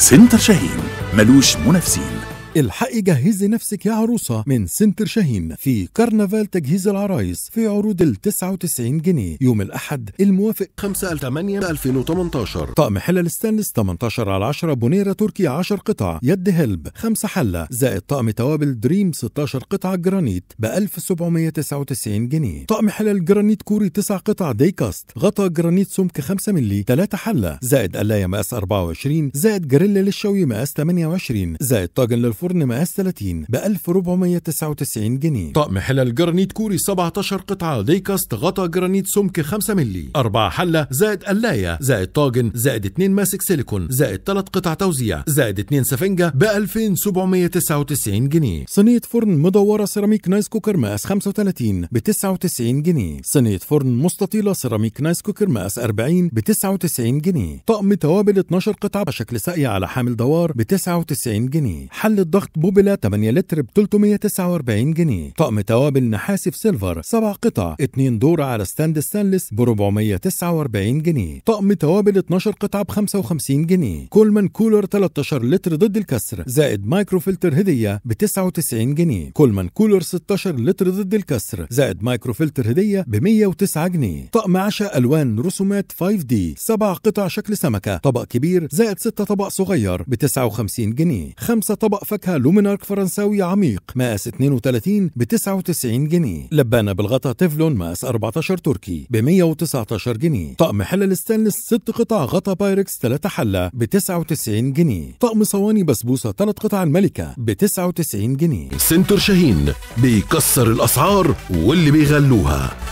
سنتر شاهين ملوش منافسين الحقي جهزي نفسك يا عروسة من سنتر شاهين في كرنفال تجهيز العرايس في عروض ال 99 جنيه يوم الأحد الموافق 5 8 2018 طقم حلل ستانلس 18 على 10 بونيرة تركي 10 قطع يد هلب 5 حلة زائد طقم توابل دريم 16 قطعة جرانيت ب 1799 جنيه طقم حلل جرانيت كوري 9 قطع كاست غطا جرانيت سمك 5 ملي 3 حلة زائد قلاية مقاس 24 زائد جريلا للشوي مقاس 28 زائد طاجن للفرن فرن مقاس 30 ب 1499 جنيه طقم حلل جرانيت كوري 17 قطعة ديكاست غطا جرانيت سمك 5 ملي 4 حلة زائد قلاية زائد طاجن زائد 2 ماسك سيليكون زائد 3 قطع توزيع زائد 2 سفنجة ب 2799 جنيه صينية فرن مدورة سيراميك نايس كوكر مقاس 35 ب 99 جنيه صينية فرن مستطيلة سيراميك نايس كوكر مقاس 40 ب 99 جنيه طقم توابل 12 قطعة بشكل ساقية على حامل دوار ب 99 جنيه حلة ضغط بوبلا 8 لتر ب 349 جنيه طقم توابل في سيلفر 7 قطع 2 دور على ستاند ستانلس ب 449 جنيه طقم توابل 12 قطعة ب 55 جنيه كولمان كولر 13 لتر ضد الكسر زائد مايكرو فلتر هدية ب 99 جنيه كولمان كولر 16 لتر ضد الكسر زائد مايكرو فلتر هدية ب 109 جنيه طقم عشاء ألوان رسومات 5 دي 7 قطع شكل سمكة طبق كبير زائد 6 طبق صغير ب 59 جنيه 5 طبق فاكهة فاكهة لومينارك فرنساوي عميق مقاس 32 ب 99 جنيه لبانة بالغطا تيفلون مقاس 14 تركي ب 119 جنيه طقم حلل ستانلس 6 قطع غطا بايركس 3 حلة ب 99 جنيه طقم صواني بسبوسة 3 قطع الملكة ب 99 جنيه سنتر شاهين بيكسر الأسعار واللي بيغلوها